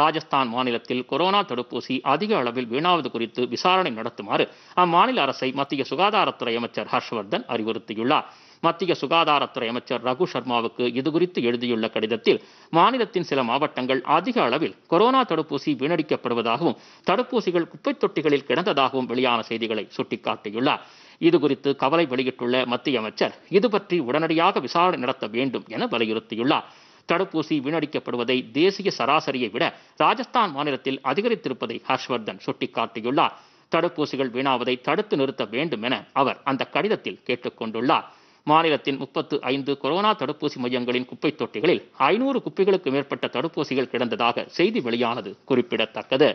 ராஜஸ்தான் மாநிலத்தில் கொரோனா தடுப்பூசி அதிக அளவில் வீணாவது குறித்து விசாரணை நடத்துமாறு அம்மாநில அரசை மத்திய சுகாதாரத்துறை அமைச்சர் ஹர்ஷ்வர்தன் அறிவுறுத்தியுள்ளார் மத்திய சுகாதாரத்துறை அமைச்சர் ரகு சர்மாவுக்கு இது குறித்து எழுதியுள்ள கடிதத்தில் மாநிலத்தின் சில மாவட்டங்கள் அதிக அளவில் கொரோனா தடுப்பூசி வீணடிக்கப்படுவதாகவும் தடுப்பூசிகள் குப்பைத் தொட்டிகளில் கிடந்ததாகவும் வெளியான செய்திகளை சுட்டிக்காட்டியுள்ளார் இது குறித்து கவலை வெளியிட்டுள்ள மத்திய அமைச்சர் இது பற்றி உடனடியாக விசாரணை நடத்த வேண்டும் என வலியுறுத்தியுள்ளார் தடுப்பூசி வீணடிக்கப்படுவதை தேசிய சராசரியை விட ராஜஸ்தான் மாநிலத்தில் அதிகரித்திருப்பதை ஹர்ஷ்வர்தன் சுட்டிக்காட்டியுள்ளார் தடுப்பூசிகள் வீணாவதை தடுத்து நிறுத்த வேண்டும் என அவர் அந்த கடிதத்தில் கேட்டுக்கொண்டுள்ளார் மாநிலத்தின் முப்பத்து ஐந்து கொரோனா தடுப்பூசி மையங்களின் குப்பை தொட்டிகளில் ஐநூறு குப்பைகளுக்கு மேற்பட்ட தடுப்பூசிகள் கிடந்ததாக செய்தி வெளியானது குறிப்பிடத்தக்கது